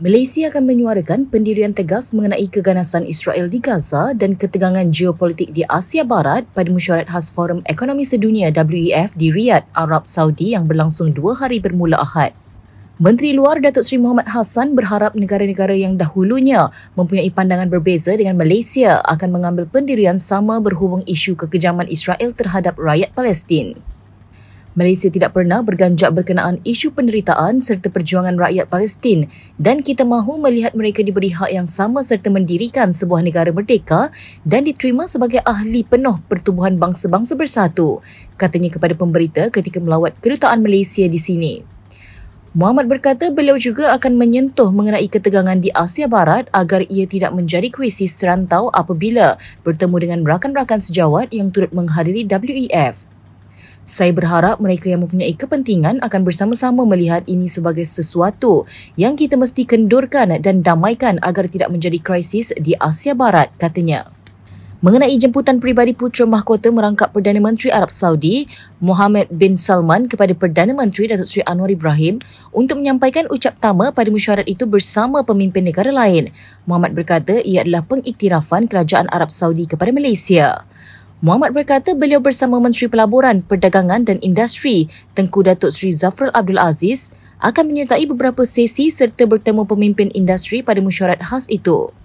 Malaysia akan menyuarakan pendirian tegas mengenai keganasan Israel di Gaza dan ketegangan geopolitik di Asia Barat pada mesyuarat khas Forum Ekonomi Sedunia WEF di Riyadh, Arab Saudi yang berlangsung dua hari bermula Ahad. Menteri Luar Datuk Seri Muhammad Hassan berharap negara-negara yang dahulunya mempunyai pandangan berbeza dengan Malaysia akan mengambil pendirian sama berhubung isu kekejaman Israel terhadap rakyat Palestin. Malaysia tidak pernah berganjak berkenaan isu penderitaan serta perjuangan rakyat Palestin dan kita mahu melihat mereka diberi hak yang sama serta mendirikan sebuah negara merdeka dan diterima sebagai ahli penuh pertubuhan bangsa-bangsa bersatu, katanya kepada pemberita ketika melawat kedutaan Malaysia di sini. Muhammad berkata beliau juga akan menyentuh mengenai ketegangan di Asia Barat agar ia tidak menjadi krisis serantau apabila bertemu dengan rakan-rakan sejawat yang turut menghadiri WEF. Saya berharap mereka yang mempunyai kepentingan akan bersama-sama melihat ini sebagai sesuatu yang kita mesti kendurkan dan damaikan agar tidak menjadi krisis di Asia Barat, katanya. Mengenai jemputan peribadi Putra Mahkota merangkap Perdana Menteri Arab Saudi, Mohammed bin Salman kepada Perdana Menteri Datuk Seri Anwar Ibrahim untuk menyampaikan ucap tama pada mesyuarat itu bersama pemimpin negara lain. Mohammed berkata ia adalah pengiktirafan Kerajaan Arab Saudi kepada Malaysia. Muhammad berkata beliau bersama Menteri Pelaburan, Perdagangan dan Industri Tengku Datuk Seri Zafrul Abdul Aziz akan menyertai beberapa sesi serta bertemu pemimpin industri pada mesyuarat khas itu.